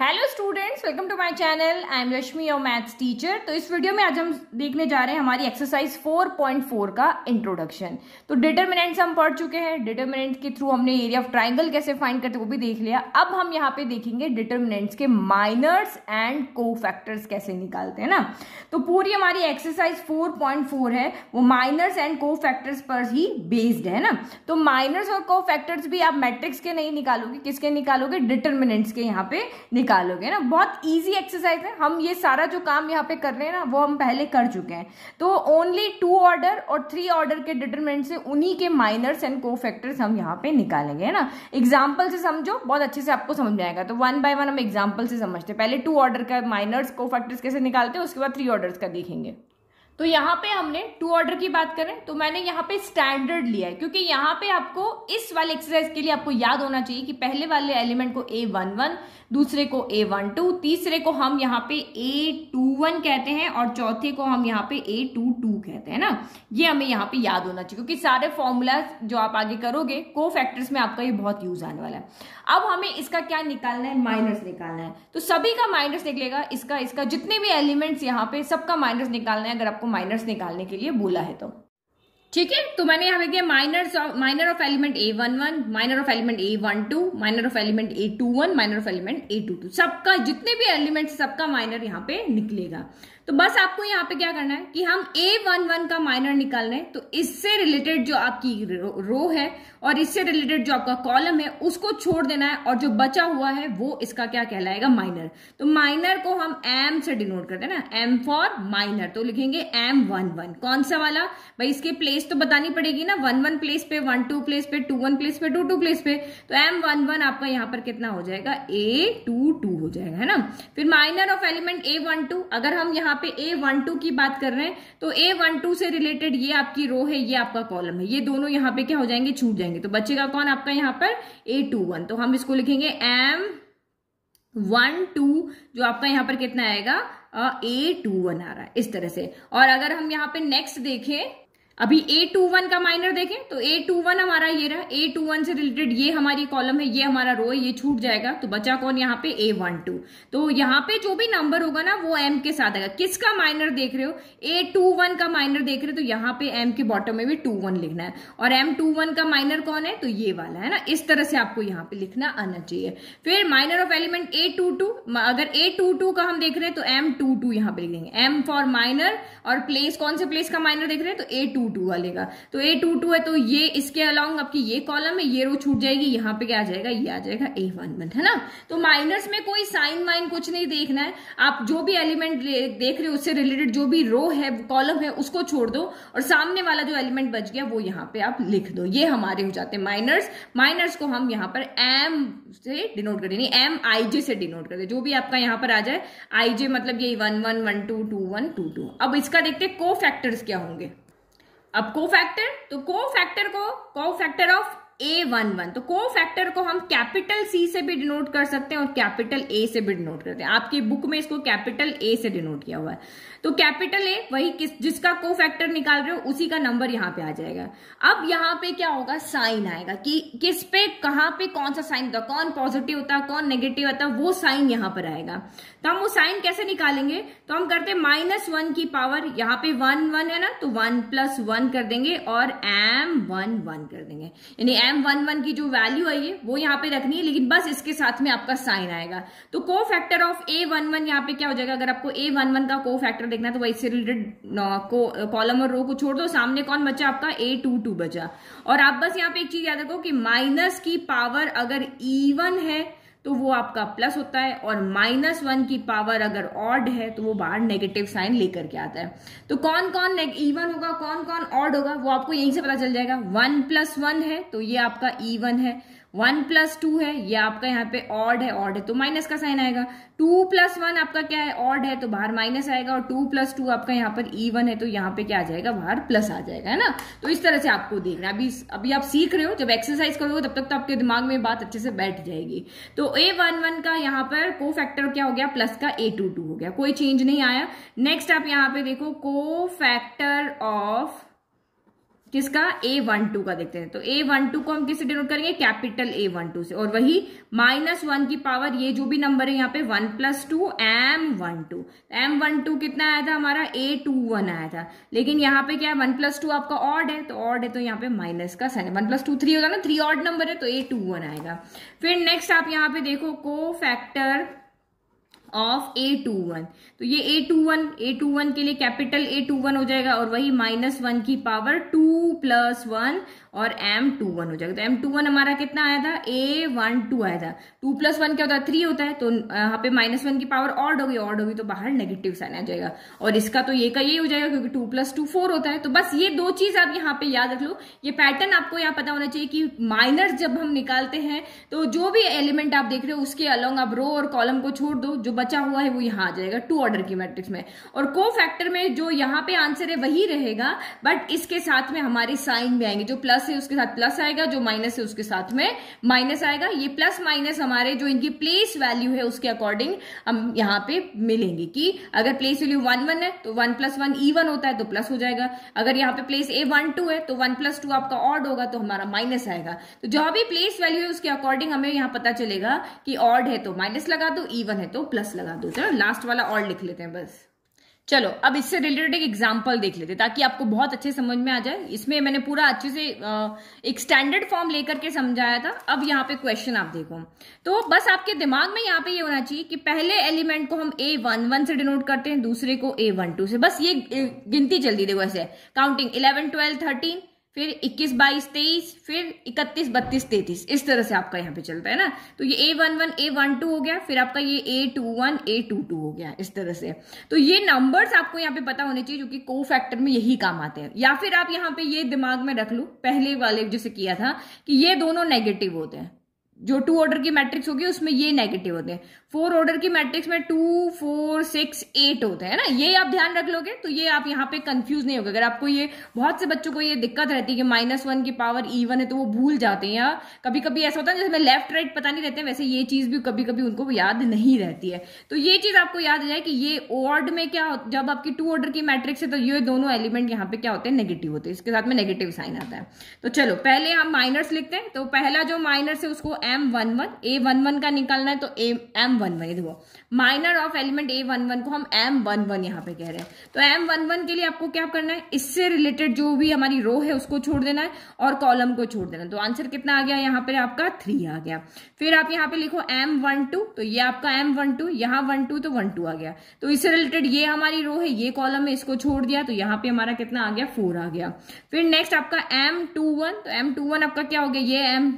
hello students welcome to my channel I am Rashmi और maths teacher तो इस video में आज हम देखने जा रहे हैं हमारी एक्सरसाइज 4.4 का इंट्रोडक्शन तो डिटरमिनेंट्स हम पढ़ चुके हैं डिटरमिनेंट के थ्रू हमने एरिया ऑफ ट्राइंगल कैसे फाइंड करते वो भी देख लिया अब हम यहाँ पे देखेंगे डिटर्मिनेंट्स के माइनर्स एंड को फैक्टर्स कैसे निकालते हैं ना तो पूरी हमारी एक्सरसाइज फोर है वो माइनर्स एंड को फैक्टर्स पर ही बेस्ड है ना तो माइनर्स और को फैक्टर्स भी आप मैट्रिक्स के नहीं निकालोगे किसके निकालोगे डिटर्मिनेंट्स के यहाँ पे निकालोगे ना बहुत ईजी एक्सरसाइज है हम ये सारा जो काम यहाँ पे कर रहे हैं ना वो हम पहले कर चुके हैं तो ओनली टू ऑर्डर और थ्री ऑर्डर के डिटरमिनेंट से उन्हीं के माइनर्स एंड को फैक्टर्स हम यहाँ पे निकालेंगे है ना एग्जाम्पल से समझो बहुत अच्छे से आपको समझ आएगा तो वन बाय वन हम एग्जाम्पल से समझते हैं पहले टू ऑर्डर का माइनर्स को फैक्टर्स कैसे निकालते हैं उसके बाद थ्री ऑर्डर का देखेंगे तो यहाँ पे हमने टू ऑर्डर की बात करें तो मैंने यहाँ पे स्टैंडर्ड लिया है क्योंकि यहाँ पे आपको इस वाले एक्सरसाइज के लिए आपको याद होना चाहिए कि पहले वाले एलिमेंट को ए वन वन दूसरे को ए वन टू तीसरे को हम यहाँ पे ए टू वन कहते हैं और चौथे को हम यहाँ पे ए टू टू कहते हैं ना ये हमें यहाँ पे याद होना चाहिए क्योंकि सारे फॉर्मूला जो आप आगे करोगे को फैक्टर्स में आपका ये बहुत यूज आने वाला है अब हमें इसका क्या निकालना है माइनस निकालना है तो सभी का माइनस निकलेगा इसका इसका जितने भी एलिमेंट्स यहाँ पे सबका माइनस निकालना है अगर आपको आपको माइनर्स निकालने के लिए बोला है तो ठीक है तो मैंने यहाँ पे किया minors minor of element a one one minor of element a one two minor of element a two one minor of element a two two सबका जितने भी एलिमेंट सबका माइनर यहाँ पे निकलेगा तो बस आपको यहाँ पे क्या करना है कि हम ए वन वन का माइनर निकालना है तो इससे रिलेटेड जो आपकी रो, रो है और इससे रिलेटेड जो आपका कॉलम है उसको छोड़ देना है और जो बचा हुआ है वो इसका क्या कहलाएगा माइनर तो माइनर को हम एम से डिनोट करते हैं ना एम फॉर माइनर तो लिखेंगे एम वन वन कौन सा वाला भाई इसके प्लेस तो बतानी पड़ेगी ना वन वन प्लेस पे वन टू प्लेस पे टू वन प्लेस पे टू टू प्लेस पे तो एम वन वन आपका यहां पर कितना हो जाएगा ए टू टू हो जाएगा है ना फिर minor of element a one two अगर हम यहाँ पे ए वन टू की बात कर रहे हैं तो ए वन टू से रिलेटेड ये आपकी रो है ये आपका कॉलम है ये दोनों यहाँ पे क्या हो जाएंगे छूट जाएंगे करेंगे तो बचेगा कौन आपका यहां पर ए टू वन तो हम इसको लिखेंगे एम वन टू जो आपका यहां पर कितना आएगा ए टू वन आ रहा है इस तरह से और अगर हम यहां पे नेक्स्ट देखें अभी ए टू वन का माइनर देखें तो ए टू वन हमारा ये रहा ए टू वन से रिलेटेड ये हमारी कॉलम है ये हमारा रो है ये छूट जाएगा तो बचा कौन यहाँ पे ए वन टू तो यहाँ पे जो भी नंबर होगा ना वो एम के साथ आएगा किसका माइनर देख रहे हो ए टू वन का माइनर देख रहे हो तो यहाँ पे एम के बॉटम में भी टू वन लिखना है और एम टू वन का माइनर कौन है तो ये वाला है ना इस तरह से आपको यहाँ पे लिखना आना चाहिए फिर minor of element a two two अगर ए टू टू का हम देख रहे हैं तो एम टू टू यहाँ पे लिखेंगे एम फॉर माइनर और प्लेस कौन से प्लेस का माइनर देख रहे हैं तो ए टू टू टू का तो ए टू टू है तो ये इसके अलॉन्ग आपकी ये कॉलम है ये रो छूट जाएगी यहाँ पे क्या आ जाएगा ये आ जाएगा ए वन वन है ना तो माइनस में कोई साइन वाइन कुछ नहीं देखना है आप जो भी एलिमेंट देख रहे हो उससे रिलेटेड जो भी रो है कॉलम है उसको छोड़ दो और सामने वाला जो एलिमेंट बच गया वो यहाँ पे आप लिख दो ये हमारे हो जाते हैं माइनर्स माइनर्स को हम यहाँ पर एम से डिनोट करें एम आई जे से डिनोट करें जो भी आपका यहाँ पर आ जाए आई जे मतलब ये one one one two two one two two अब इसका देखते को फैक्टर्स क्या होंगे अब तो को फैक्टर तो को फैक्टर को cofactor of A one one तो को फैक्टर को हम कैपिटल सी से भी डिनोट कर सकते हैं और कैपिटल ए से भी डिनोट करते हैं आपकी बुक में इसको कैपिटल ए से डिनोट किया हुआ है तो कैपिटल ए वही किस जिसका को फैक्टर निकाल रहे हो उसी का नंबर यहाँ पे आ जाएगा अब यहाँ पे क्या होगा साइन आएगा कि किस पे कहाँ पे कौन सा साइन होता कौन पॉजिटिव होता कौन नेगेटिव होता वो साइन यहाँ पर आएगा तो हम वो साइन कैसे निकालेंगे तो हम करते माइनस वन की पावर यहाँ पे वन वन है ना तो वन प्लस वन कर देंगे और एम वन वन कर देंगे यानी एम वन वन की जो वैल्यू आई है वो यहाँ पे रखनी है लेकिन बस इसके साथ में आपका साइन आएगा तो cofactor of A one one यहाँ पे क्या हो जाएगा अगर आपको ए वन वन का को फैक्टर देखना तो वही से रिलेटेड को कॉलम और रो को छोड़ दो सामने कौन बचा आपका ए टू टू बचा और आप बस यहाँ पे एक चीज याद रखो कि माइनस की पावर अगर इवन है तो वो आपका प्लस होता है और माइनस वन की पावर अगर ऑड है तो वो बाहर नेगेटिव साइन लेकर के आता है तो कौन कौन इवन होगा कौन कौन ऑड होगा वो आपको यहीं से पता चल जाएगा वन प्लस वन है तो ये आपका इवन है वन प्लस टू है ये आपका यहाँ पे ऑड है ऑड है तो माइनस का साइन आएगा टू प्लस वन आपका क्या है ऑड है तो बाहर माइनस आएगा और टू प्लस टू आपका यहाँ पर वन है तो यहाँ पे क्या आ जाएगा बाहर प्लस आ जाएगा है ना तो इस तरह से आपको देखना अभी अभी आप सीख रहे हो जब एक्सरसाइज करोगे तब तक तो आपके दिमाग में बात अच्छे से बैठ जाएगी तो ए वन वन का यहाँ पर को फैक्टर क्या हो गया प्लस का ए टू टू हो गया कोई चेंज नहीं आया नेक्स्ट आप यहाँ पे देखो को फैक्टर ऑफ किसका ए वन टू का देखते हैं तो ए वन टू को हम किससे डिनोट करेंगे कैपिटल ए वन टू से और वही माइनस वन की पावर ये जो भी नंबर है यहाँ पे one plus two M one two M one two कितना आया था हमारा ए टू वन आया था लेकिन यहाँ पे क्या है वन प्लस टू आपका ऑड है तो ऑड है तो यहाँ पे माइनस का sign one plus two three होगा ना थ्री ऑड नंबर है तो ए टू वन आएगा फिर नेक्स्ट आप यहाँ पे देखो cofactor of A two one तो ये ए टू वन ए टू वन के लिए कैपिटल ए टू वन हो जाएगा और वही माइनस वन की पावर टू प्लस वन और एम टू वन हो जाएगा तो एम टू वन हमारा कितना आया था ए वन टू आया था टू प्लस वन क्या होता है थ्री होता है तो यहाँ पे माइनस वन की पावर ऑड होगी ऑड होगी तो बाहर नेगेटिव साइन आ जाएगा और इसका तो ये का ये हो जाएगा क्योंकि टू प्लस टू फोर होता है तो बस ये दो चीज आप यहाँ पे याद रख लो ये पैटर्न आपको यहाँ पता होना चाहिए कि माइनस जब हम निकालते हैं तो जो भी एलिमेंट आप देख रहे हो उसके अलॉन्ग आप रो और कॉलम को छोड़ दो जो बचा हुआ है वो यहाँ आ जाएगा टू ऑर्डर की मैट्रिक्स में और को फैक्टर में जो यहाँ पे आंसर है वही रहेगा बट इसके साथ में हमारे साइन भी आएंगे जो प्लस प्लस है उसके साथ प्लस आएगा जो माइनस है उसके साथ में माइनस आएगा ये प्लस माइनस हमारे जो इनकी प्लेस वैल्यू है उसके अकॉर्डिंग हम यहाँ पे मिलेंगे कि अगर प्लेस वैल्यू वन वन है तो one plus one e one होता है तो प्लस हो जाएगा अगर यहाँ पे प्लेस ए वन टू है तो वन प्लस टू आपका ऑड होगा तो हमारा माइनस आएगा तो जो भी प्लेस वैल्यू है उसके अकॉर्डिंग हमें यहाँ पता चलेगा कि ऑड है तो माइनस लगा दो ई है तो प्लस लगा दो चलो लास्ट वाला ऑड लिख लेते हैं बस चलो अब इससे रिलेटेड एक एग्जाम्पल देख लेते ताकि आपको बहुत अच्छे समझ में आ जाए इसमें मैंने पूरा अच्छे से एक स्टैंडर्ड फॉर्म लेकर के समझाया था अब यहाँ पे क्वेश्चन आप देखो तो बस आपके दिमाग में यहाँ पे ये यह होना चाहिए कि पहले एलिमेंट को हम ए वन वन से डिनोट करते हैं दूसरे को ए वन टू से बस ये गिनती चलती देखो ऐसे काउंटिंग इलेवन ट्वेल्व थर्टीन फिर 21 बाईस तेईस फिर 31 बत्तीस तैतीस इस तरह से आपका यहाँ पे चलता है ना तो ये ए वन वन ए वन टू हो गया फिर आपका ये ए टू वन ए टू टू हो गया इस तरह से तो ये नंबर्स आपको यहाँ पे पता होने चाहिए जो कि को फैक्टर में यही काम आते हैं या फिर आप यहाँ पे ये दिमाग में रख लो पहले वाले जैसे किया था कि ये दोनों नेगेटिव होते हैं जो टू ऑर्डर की मैट्रिक्स होगी उसमें ये नेगेटिव होते हैं फोर ऑर्डर की मैट्रिक्स में टू फोर सिक्स एट होते हैं ना ये आप ध्यान रख लोगे तो ये आप यहाँ पे कंफ्यूज नहीं होगा अगर आपको ये बहुत से बच्चों को ये दिक्कत रहती है कि माइनस वन की पावर ईवन है तो वो भूल जाते हैं या कभी कभी ऐसा होता है जैसे लेफ्ट राइट पता नहीं रहते हैं वैसे ये चीज भी कभी कभी उनको याद नहीं रहती है तो ये चीज आपको याद रहे जाए कि ये ऑर्ड में क्या जब आपकी टू ऑर्डर की मैट्रिक्स है तो ये दोनों एलिमेंट यहाँ पे क्या होते हैं नेगेटिव होते हैं इसके साथ में नेगेटिव साइन आता है तो चलो पहले हम माइनस लिखते हैं तो पहला जो माइनस है उसको एम वन वन ए वन वन का निकालना है तो ए एम वन वन देखो minor of element a one one को हम एम वन वन यहाँ पे कह रहे हैं तो एम वन वन के लिए आपको क्या करना है इससे रिलेटेड जो भी हमारी रो है उसको छोड़ देना है और कॉलम को छोड़ देना है तो आंसर कितना आ गया यहाँ पे आपका थ्री आ गया फिर आप यहाँ पे लिखो एम वन टू तो ये आपका एम वन टू यहाँ वन टू तो वन टू आ गया तो इससे रिलेटेड ये हमारी रो है ये कॉलम है इसको छोड़ दिया तो यहाँ पे हमारा कितना आ गया फोर आ गया फिर नेक्स्ट आपका एम टू वन तो एम टू वन आपका क्या हो गया ये एम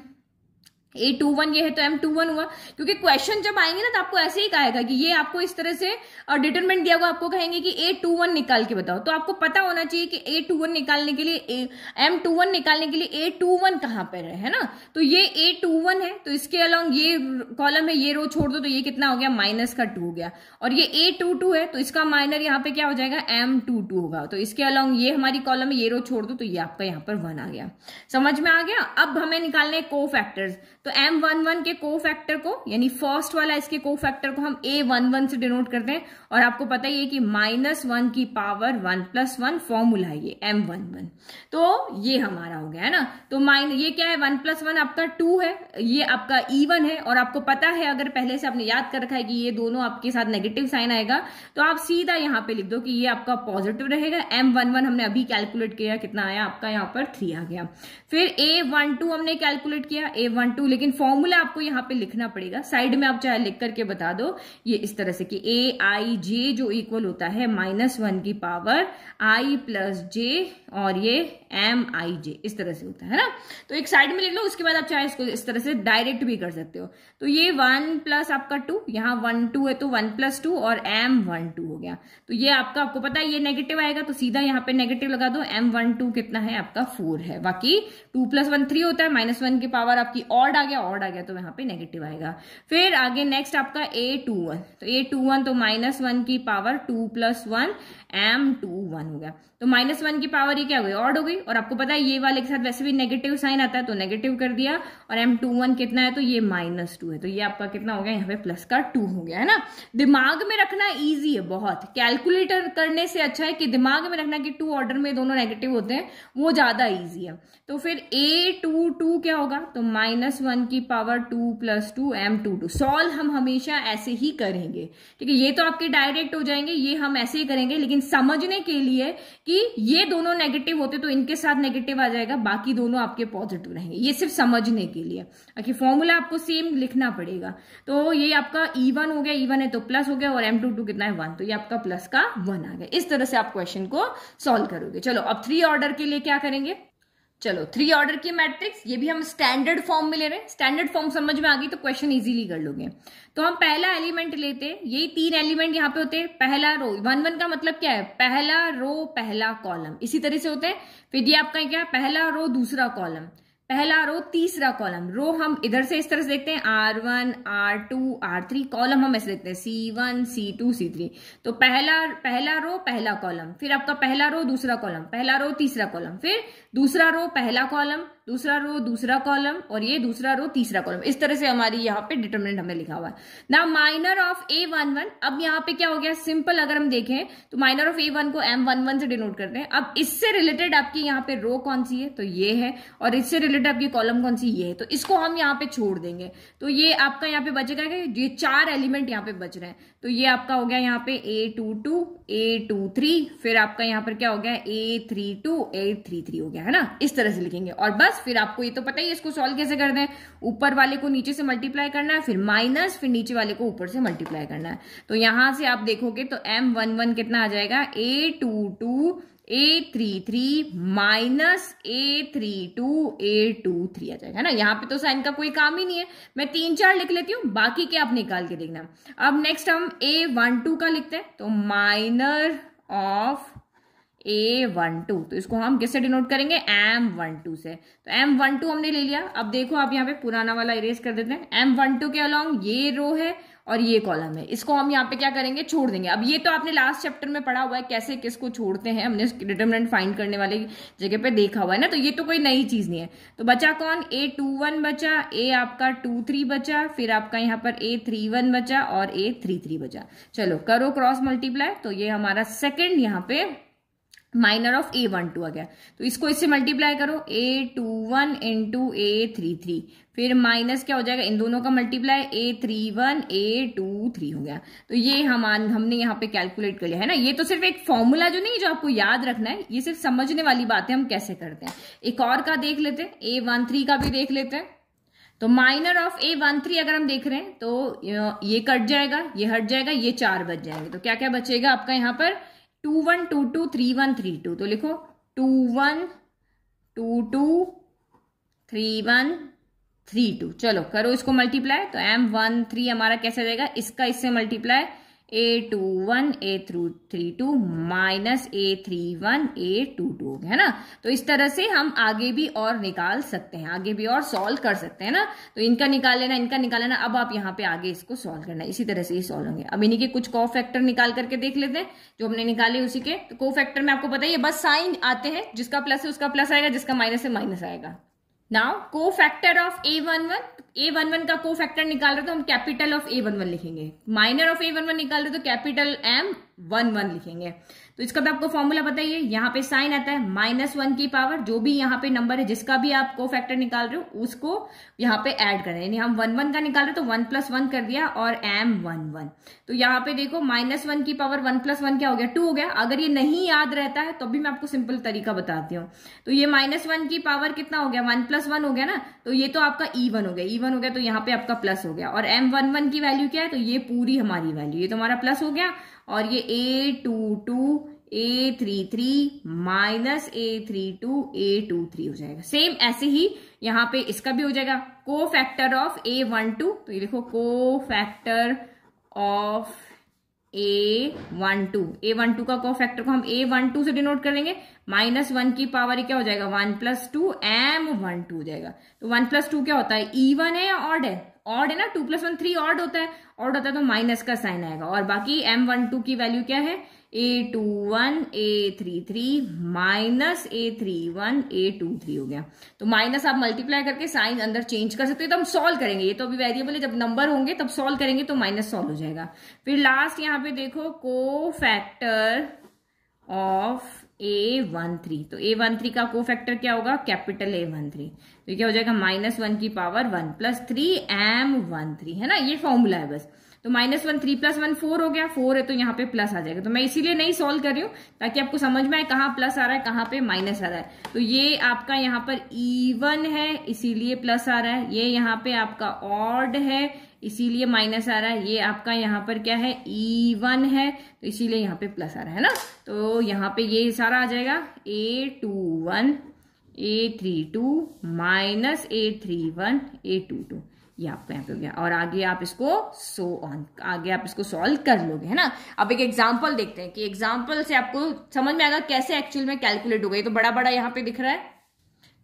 ए टू वन ये है तो एम टू वन हुआ क्योंकि क्वेश्चन जब आएंगे ना तो आपको ऐसे ही कहेगा कि ये आपको इस तरह से डिटरमेंट दिया हुआ आपको कहेंगे कि ए टू वन निकाल के बताओ तो आपको पता होना चाहिए कि ए टू वन निकालने के लिए एम टू वन निकालने के लिए ए टू वन कहाँ पर है है ना तो ये ए टू वन है तो इसके अलॉन्ग ये कॉलम है ये रो छोड़ दो तो ये कितना हो गया माइनस का टू हो गया और ये ए टू टू है तो इसका माइनर यहाँ पे क्या हो जाएगा एम टू टू होगा तो इसके अलॉन्ग ये हमारी कॉलम है ये रो छोड़ दो तो ये आपका यहाँ पर वन आ गया समझ में आ गया अब हमें निकालने को फैक्टर्स तो एम वन वन के को फैक्टर को यानी फर्स्ट वाला इसके को फैक्टर को हम ए वन वन से डिनोट करते हैं और आपको पता ही है कि माइनस वन की power one plus one formula है ये एम वन वन तो ये हमारा हो गया है ना तो माइन ये क्या है वन प्लस वन आपका टू है ये आपका ई वन है और आपको पता है अगर पहले से आपने याद कर रखा है कि ये दोनों आपके साथ नेगेटिव साइन आएगा तो आप सीधा यहाँ पे लिख दो कि ये आपका पॉजिटिव रहेगा एम वन वन हमने अभी कैलकुलेट किया कितना आया आपका यहाँ पर थ्री आ गया फिर ए वन टू हमने कैलकुलेट किया ए वन टू लेकिन फॉर्मूला आपको यहाँ पे लिखना पड़ेगा साइड में आप चाहे लिख करके बता दो ये इस तरह से कि ए आई जे जो इक्वल होता है माइनस वन की पावर आई प्लस जे और ये एम आई जे इस तरह से होता है ना तो एक साइड में लिख लो उसके बाद आप चाहे इसको इस तरह से डायरेक्ट भी कर सकते हो तो ये वन प्लस आपका टू यहाँ वन टू है तो वन प्लस टू और एम वन टू हो गया तो ये आपका आपको पता है ये नेगेटिव आएगा तो सीधा यहाँ पे नेगेटिव लगा दो एम वन टू कितना है आपका फोर है बाकी टू प्लस वन थ्री होता है माइनस वन की पावर आपकी ऑड आ गया ऑड आ गया तो यहाँ पे नेगेटिव आएगा फिर आगे नेक्स्ट आपका ए टू वन तो ए टू वन तो माइनस वन की power two plus one M two one हो गया तो माइनस वन की पावर ये क्या हो गई ऑड हो गई और आपको पता है ये वाले के साथ वैसे भी नेगेटिव साइन आता है तो नेगेटिव कर दिया और एम टू वन कितना है तो ये माइनस टू है तो ये आपका कितना हो गया यहाँ पे प्लस का टू हो गया है ना दिमाग में रखना ईजी है बहुत कैलकुलेटर करने से अच्छा है कि दिमाग में रखना कि टू ऑर्डर में दोनों नेगेटिव होते हैं वो ज्यादा ईजी है तो फिर ए टू टू क्या होगा तो माइनस वन की power two plus two M two two solve हम हमेशा ऐसे ही करेंगे ठीक है ये तो आपके डायरेक्ट हो जाएंगे ये हम ऐसे ही करेंगे लेकिन समझने के लिए कि ये दोनों नेगेटिव होते तो इनके साथ नेगेटिव आ जाएगा बाकी दोनों आपके पॉजिटिव रहेंगे ये सिर्फ समझने के लिए बाकी फॉर्मूला आपको सेम लिखना पड़ेगा तो ये आपका ई e वन हो गया ई e वन है तो प्लस हो गया और एम टू टू कितना है वन तो ये आपका प्लस का वन आ गया इस तरह से आप क्वेश्चन को सॉल्व करोगे चलो अब थ्री ऑर्डर के लिए क्या करेंगे चलो थ्री ऑर्डर की मैट्रिक्स ये भी हम स्टैंडर्ड फॉर्म में ले रहे हैं स्टैंडर्ड फॉर्म समझ में आ गई तो क्वेश्चन इजीली कर लोगे तो हम पहला एलिमेंट लेते हैं यही तीन एलिमेंट यहाँ पे होते हैं पहला रो वन वन का मतलब क्या है पहला रो पहला कॉलम इसी तरह से होते हैं फिर ये आपका क्या पहला रो दूसरा कॉलम पहला रो तीसरा कॉलम रो हम इधर से इस तरह से देखते हैं R one R two R three column हम ऐसे देखते हैं C one C two C three तो पहला पहला रो पहला कॉलम फिर आपका पहला रो दूसरा कॉलम पहला रो तीसरा कॉलम फिर दूसरा रो पहला कॉलम दूसरा रो दूसरा कॉलम और ये दूसरा रो तीसरा कॉलम इस तरह से हमारी यहाँ पे डिटर्मिनेंट हमें लिखा हुआ है ना minor of A one one अब यहाँ पे क्या हो गया सिंपल अगर हम देखें तो माइनर ऑफ ए वन को एम वन वन से डिनोट करते हैं अब इससे रिलेटेड आपकी यहाँ पे रो कौन सी है तो ये है और इससे रिलेटेड आपकी कॉलम कौन सी ये है तो इसको हम यहाँ पे छोड़ देंगे तो ये आपका यहाँ पे बचेगा ये चार एलिमेंट यहाँ पे बच रहे हैं तो ये आपका हो गया यहाँ पे A two two A two three फिर आपका यहाँ पर क्या हो गया A three two A three three हो गया है ना इस तरह से लिखेंगे और बस फिर आपको ये तो पता ही इसको सॉल्व कैसे कर दें ऊपर वाले को नीचे से मल्टीप्लाई करना है फिर माइनस फिर नीचे वाले को ऊपर से मल्टीप्लाई करना है तो यहां से आप देखोगे तो एम वन वन कितना आ जाएगा A two two A three three minus A three two A two three आ जाएगा है ना यहाँ पे तो साइन का कोई काम ही नहीं है मैं तीन चार लिख लेती हूँ बाकी के आप निकाल के देखना अब नेक्स्ट हम ए वन टू का लिखते हैं तो minor of A one two तो इसको हम किससे डिनोट करेंगे एम वन टू से तो एम वन टू हमने ले लिया अब देखो आप यहाँ पे पुराना वाला इरेज कर देते हैं एम वन टू के अलॉन्ग ये रो है और ये कॉलम है इसको हम यहाँ पे क्या करेंगे छोड़ देंगे अब ये तो आपने लास्ट चैप्टर में पढ़ा हुआ है कैसे किसको छोड़ते हैं हमने डिटर्मिनेंट फाइंड करने वाले जगह पे देखा हुआ है ना तो ये तो कोई नई चीज नहीं है तो बचा कौन ए टू वन बचा ए आपका टू थ्री बचा फिर आपका यहाँ पर ए थ्री वन बचा और ए थ्री थ्री बचा चलो करो क्रॉस मल्टीप्लाई तो ये हमारा सेकेंड यहाँ पे minor of A one two आ गया तो इसको इससे मल्टीप्लाई करो A two one into A three three फिर माइनस क्या हो जाएगा इन दोनों का multiply A three one A two three हो गया तो ये हम हमने यहाँ पे कैलकुलेट कर लिया है ना ये तो सिर्फ एक फॉर्मूला जो नहीं जो आपको याद रखना है ये सिर्फ समझने वाली बातें हम कैसे करते हैं एक और का देख लेते हैं ए वन थ्री का भी देख लेते हैं तो minor of A one three अगर हम देख रहे हैं तो ये कट जाएगा ये हट जाएगा ये चार बच जाएंगे तो क्या क्या बचेगा आपका यहाँ पर two one two two three one three two तो लिखो two one two two three one three two चलो करो इसको मल्टीप्लाई तो एम वन थ्री हमारा कैसे जाएगा इसका इससे multiply A two one A through three two minus A three one A two two है ना तो इस तरह से हम आगे भी और निकाल सकते हैं आगे भी और सॉल्व कर सकते हैं ना तो इनका निकाल लेना इनका निकाल लेना अब आप यहाँ पे आगे इसको सॉल्व करना इसी तरह से ये सॉल्व होंगे अब इन्हीं के कुछ को फैक्टर निकाल करके देख लेते हैं जो हमने निकाले उसी के तो को फैक्टर में आपको बताइए बस साइन आते हैं जिसका प्लस है उसका प्लस आएगा जिसका माइनस है माइनस आएगा now cofactor of A one one A one one का को फैक्टर निकाल रहे तो हम capital of A one one लिखेंगे minor of A one one निकाल रहे तो कैपिटल एम वन वन लिखेंगे तो इसका भी आपको फॉर्मूला बताइए यहाँ पे साइन आता है माइनस वन की पावर जो भी यहाँ पे नंबर है जिसका भी आप को फैक्टर निकाल रहे हो उसको यहाँ पे ऐड करें यानी हम वन वन का निकाल रहे हो तो वन प्लस वन कर दिया और एम वन वन तो यहाँ पे देखो माइनस वन की पावर वन प्लस वन क्या हो गया टू हो गया अगर ये नहीं याद रहता है तो भी मैं आपको सिंपल तरीका बताती हूँ तो ये माइनस वन की पावर कितना हो गया वन प्लस वन हो गया ना तो ये तो आपका ई वन हो गया ई वन हो गया तो यहाँ पे आपका प्लस हो गया और एम वन वन की वैल्यू क्या है तो ये पूरी हमारी वैल्यू ये तो हमारा प्लस हो गया और ये ए two two A three three minus A three two A two three हो जाएगा सेम ऐसे ही यहाँ पे इसका भी हो जाएगा cofactor of A one two तो ये देखो cofactor of A one two A one two का को फैक्टर को हम ए वन टू से डिनोट कर लेंगे माइनस वन की पावर क्या हो जाएगा one plus two M one two हो जाएगा तो वन प्लस टू क्या होता है ई e वन है या ऑड है ऑड है ना two plus one three odd होता है ऑड होता है तो माइनस का साइन आएगा और बाकी एम वन टू की वैल्यू क्या है A two one A three three minus A three one A two three हो गया तो माइनस आप मल्टीप्लाई करके साइन अंदर चेंज कर सकते हो तो हम सॉल्व करेंगे ये तो अभी वेरिएबल है जब नंबर होंगे तब सॉल्व करेंगे तो माइनस सॉल्व हो जाएगा फिर लास्ट यहां पे देखो cofactor of A one three तो ए वन थ्री का को फैक्टर क्या होगा कैपिटल ए वन थ्री तो क्या हो जाएगा माइनस वन की power one plus three M one three है ना ये फॉर्मूला है बस तो minus one three plus one four हो गया फोर है तो यहाँ पे प्लस आ जाएगा तो मैं इसीलिए नहीं सॉल्व कर रही हूँ ताकि आपको समझ में आए कहाँ प्लस आ रहा है कहाँ पे माइनस आ रहा है तो ये आपका यहाँ पर ईवन e है इसीलिए प्लस आ रहा है ये यहाँ पे आपका ऑड है इसीलिए माइनस आ रहा है ये आपका यहाँ पर क्या है ई e वन है तो इसीलिए यहाँ पे प्लस आ रहा है ना तो यहाँ पे ये सारा आ जाएगा A two one A three two minus A three one A two two ये आपका यहाँ पे हो गया और आगे आप इसको सो ऑन आगे आप इसको सॉल्व कर लोगे है ना अब एक एग्जाम्पल देखते हैं कि एग्जाम्पल से आपको समझ में आएगा कैसे एक्चुअल में कैलकुलेट हो गई तो बड़ा बड़ा यहाँ पे दिख रहा है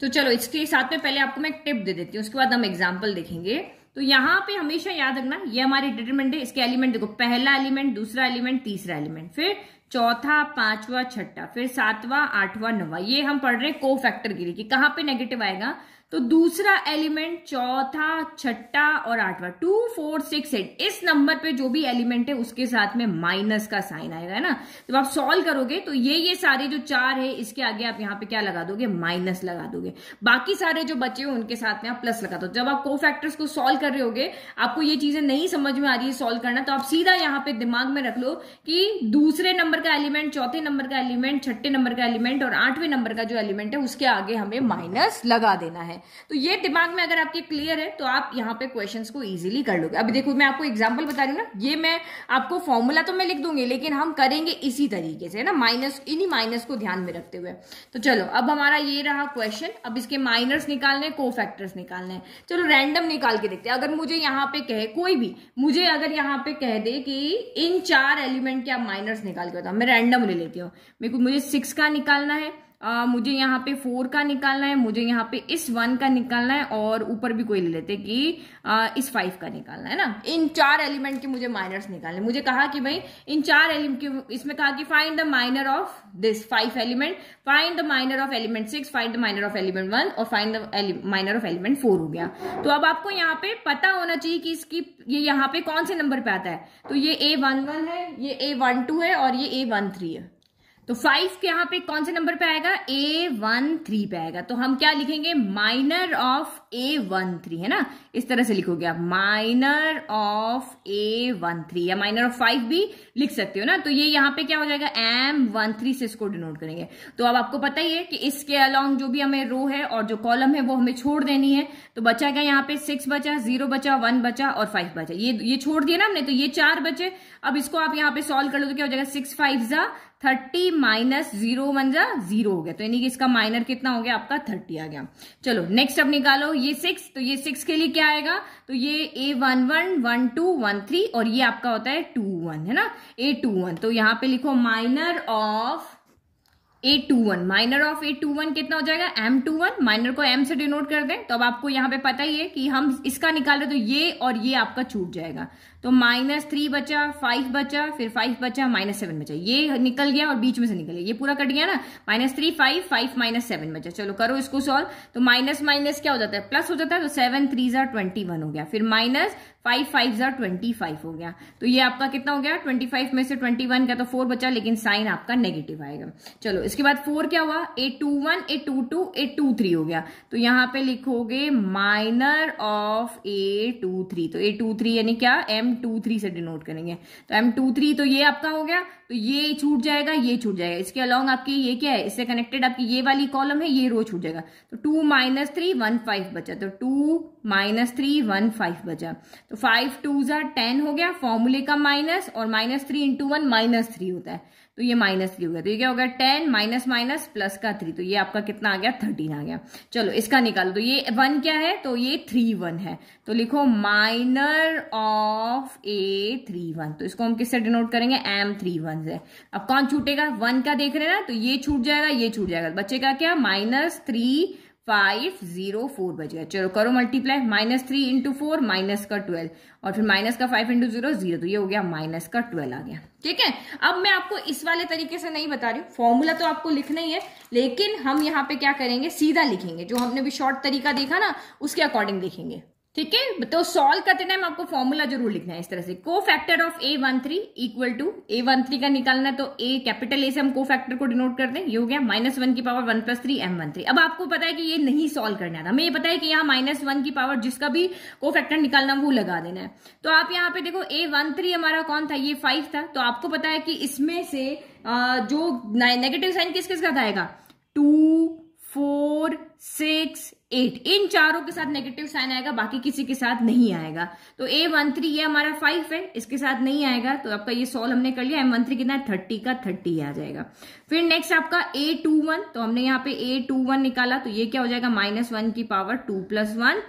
तो चलो इसके साथ में पहले आपको मैं टिप दे देती हूँ उसके बाद हम एग्जाम्पल देखेंगे तो यहाँ पे हमेशा याद रखना ये हमारी डिटरमेंट है इसके एलिमेंट देखो पहला एलिमेंट दूसरा एलिमेंट तीसरा एलिमेंट फिर चौथा पांचवा छठा फिर सातवां आठवा नवा ये हम पढ़ रहे हैं को फैक्टर के लिए कहां पे नेगेटिव आएगा तो दूसरा एलिमेंट चौथा छठा और आठवा टू फोर सिक्स एट इस नंबर पे जो भी एलिमेंट है उसके साथ में माइनस का साइन आएगा है ना जब तो आप सॉल्व करोगे तो ये ये सारे जो चार है इसके आगे आप यहाँ पे क्या लगा दोगे माइनस लगा दोगे बाकी सारे जो बचे हो उनके साथ में आप प्लस लगा दो जब आप को फैक्टर्स को सॉल्व कर रहे हो आपको ये चीजें नहीं समझ में आ रही है सोल्व करना तो आप सीधा यहाँ पे दिमाग में रख लो कि दूसरे नंबर नंबर का एलिमेंट चौथे नंबर का एलिमेंट छठे नंबर का एलिमेंट और आठवें नंबर का जो एलिमेंट है उसके आगे हमें माइनस लगा देना है तो ये दिमाग में अगर आपके क्लियर है तो आप यहाँ पे क्वेश्चंस को इजीली कर लोगे अभी देखो मैं आपको एग्जांपल बता रही हूँ ना ये मैं आपको फॉर्मूला तो मैं लिख दूंगी लेकिन हम करेंगे इसी तरीके से है ना माइनस इन्हीं माइनस को ध्यान में रखते हुए तो चलो अब हमारा ये रहा क्वेश्चन अब इसके माइनस निकालने को फैक्टर्स निकालने चलो रैंडम निकाल के देखते हैं अगर मुझे यहाँ पे कहे कोई भी मुझे अगर यहाँ पे कह दे कि इन चार एलिमेंट के आप माइनस निकाल के बताऊँ मैं ले लेती हूँ मेरे को मुझे सिक्स का निकालना है आ, मुझे यहाँ पे फोर का निकालना है मुझे यहाँ पे इस वन का निकालना है और ऊपर भी कोई ले लेते कि आ, इस फाइव का निकालना है ना इन चार एलिमेंट के मुझे माइनर्स निकालने मुझे कहा कि भाई इन चार एलिमेंट के इसमें कहा कि find the minor of this five element find the minor of element six find the minor of element one और find the minor of element four हो गया तो अब आपको यहाँ पे पता होना चाहिए कि इसकी ये यहाँ पे कौन से नंबर पे आता है तो ये ए वन वन है ये ए वन टू है और ये ए वन थ्री है तो फाइव यहां पे कौन से नंबर पे आएगा ए वन थ्री पे आएगा तो हम क्या लिखेंगे minor of A one three है ना इस तरह से लिखोगे आप minor of A one three या माइनर ऑफ फाइव भी लिख सकते हो ना तो ये यहाँ पे क्या हो जाएगा एम वन थ्री से इसको डिनोट करेंगे तो अब आपको पता ही है कि इसके अलॉन्ग जो भी हमें रो है और जो कॉलम है वो हमें छोड़ देनी है तो बचा क्या यहाँ पे सिक्स बचा जीरो बचा वन बचा और फाइव बचा ये ये छोड़ दिया ना हमने तो ये चार बचे अब इसको आप यहाँ पे सॉल्व कर लो तो क्या हो जाएगा सिक्स फाइव जा थर्टी माइनस जीरो वन जा जीरो हो गया तो यानी कि इसका माइनर कितना हो गया आपका थर्टी आ गया चलो नेक्स्ट अब निकालो ये सिक्स तो ये सिक्स के लिए क्या आएगा तो ये ए one one one two one three और ये आपका होता है टू वन है ना ए टू वन तो यहां पे लिखो minor of A two one minor of A two one कितना हो जाएगा एम टू वन माइनर को एम से डिनोट कर दें तो अब आपको यहाँ पे पता ही है कि हम इसका निकाल रहे तो ये और ये आपका छूट जाएगा तो माइनस थ्री बचा फाइव बचा फिर फाइव बचा माइनस सेवन बचा ये निकल गया और बीच में से निकल गया ये पूरा कट गया ना minus three five five minus seven बचा चलो करो इसको सॉल्व तो माइनस माइनस क्या हो जाता है प्लस हो जाता है तो सेवन थ्री जार ट्वेंटी वन हो गया फिर माइनस फाइव फाइव जार ट्वेंटी फाइव हो गया तो ये आपका कितना हो गया ट्वेंटी फाइव में से ट्वेंटी वन का तो फोर बचा लेकिन साइन आपका नेगेटिव आएगा चलो इसके बाद फोर क्या हुआ A two one A two two A two three हो गया तो यहाँ पे लिखोगे minor of A two three तो ए टू थ्री यानी क्या एम टू थ्री से डिनोट करेंगे तो एम टू थ्री तो ये आपका हो गया तो ये छूट जाएगा ये छूट जाएगा इसके अलॉन्ग आपकी ये क्या है इससे कनेक्टेड आपकी ये वाली कॉलम है ये रो छूट जाएगा तो two minus three one five बचा तो two minus three one five बचा तो फाइव टू ज़ा टेन हो गया फॉर्मूले का माइनस और minus three into one minus three होता है तो ये माइनस थ्री हो गया तो ये क्या हो गया टेन माइनस माइनस प्लस का थ्री तो ये आपका कितना आ गया थर्टीन आ गया चलो इसका निकालो तो ये वन क्या है तो ये थ्री वन है तो लिखो minor of A three one तो इसको हम किससे डिनोट करेंगे एम थ्री वन से अब कौन छूटेगा वन का देख रहे हैं ना तो ये छूट जाएगा ये छूट जाएगा बच्चे का क्या minus three five zero four बज गया चलो करो multiply minus three into four minus का ट्वेल्व और फिर माइनस का फाइव इंटू जीरो जीरो तो ये हो गया माइनस का ट्वेल्व आ गया ठीक है अब मैं आपको इस वाले तरीके से नहीं बता रही हूँ फॉर्मूला तो आपको लिखना ही है लेकिन हम यहाँ पे क्या करेंगे सीधा लिखेंगे जो हमने भी शॉर्ट तरीका देखा ना उसके अकॉर्डिंग लिखेंगे ठीक है तो सॉल्व करते टाइम आपको फॉर्मूला जरूर लिखना है इस तरह से cofactor of A one three equal to A one three का निकालना है तो ए कैपिटल ए से हम को फैक्टर को डिनोट कर दें ये हो गया माइनस वन की power one plus three M one three अब आपको पता है कि ये नहीं सॉल्व करना था हमें ये पता है कि यहाँ माइनस वन की पावर जिसका भी को फैक्टर निकालना वो लगा देना है तो आप यहाँ पे देखो ए वन थ्री हमारा कौन था ये फाइव था तो आपको पता है कि इसमें से जो नेगेटिव साइन किस किस का आएगा टू फोर सिक्स एट इन चारों के साथ नेगेटिव साइन आएगा बाकी किसी के साथ नहीं आएगा तो ए वन थ्री ये हमारा फाइव है इसके साथ नहीं आएगा तो आपका ये सॉल्व हमने कर लिया एम वन थ्री कितना थर्टी का थर्टी आ जाएगा फिर नेक्स्ट आपका ए टू वन तो हमने यहाँ पे ए टू वन निकाला तो ये क्या हो जाएगा माइनस वन की power two plus one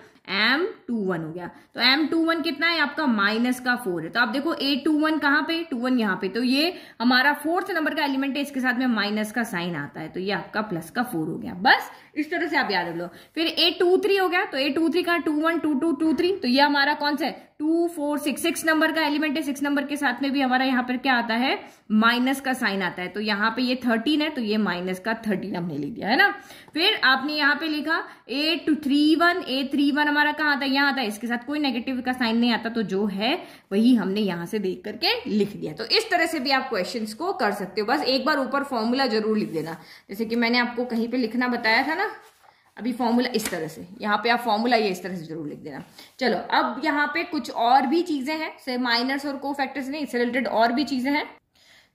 M two one हो गया तो एम टू वन कितना है आपका माइनस का फोर है तो आप देखो ए टू वन कहाँ पे टू वन यहाँ पे तो ये हमारा फोर्थ नंबर का एलिमेंट है इसके साथ में माइनस का साइन आता है तो ये आपका प्लस का फोर हो गया बस इस तरह से आप याद रख लो फिर ए टू थ्री हो गया तो ए टू थ्री का two one two two two three तो ये हमारा कौन सा है two four six six number का एलिमेंट है सिक्स नंबर के साथ में भी हमारा यहाँ पर क्या आता है माइनस का साइन आता है तो यहाँ पे ये थर्टीन है तो ये माइनस का थर्टीन हमने लिख दिया है ना फिर आपने यहाँ पे लिखा A two three one A three one हमारा कहाँ आता है यहाँ आता है इसके साथ कोई नेगेटिव का साइन नहीं आता तो जो है वही हमने यहाँ से देख करके लिख दिया तो इस तरह से भी आप क्वेश्चन को कर सकते हो बस एक बार ऊपर फॉर्मूला जरूर लिख देना जैसे कि मैंने आपको कहीं पर लिखना बताया था ना अभी फॉर्मूला इस तरह से यहाँ पे आप फॉर्मूला ये इस तरह से जरूर लिख देना चलो अब यहाँ पे कुछ और भी चीज़ें हैं माइनस और को फैक्टर्स नहीं इससे रिलेटेड और भी चीज़ें हैं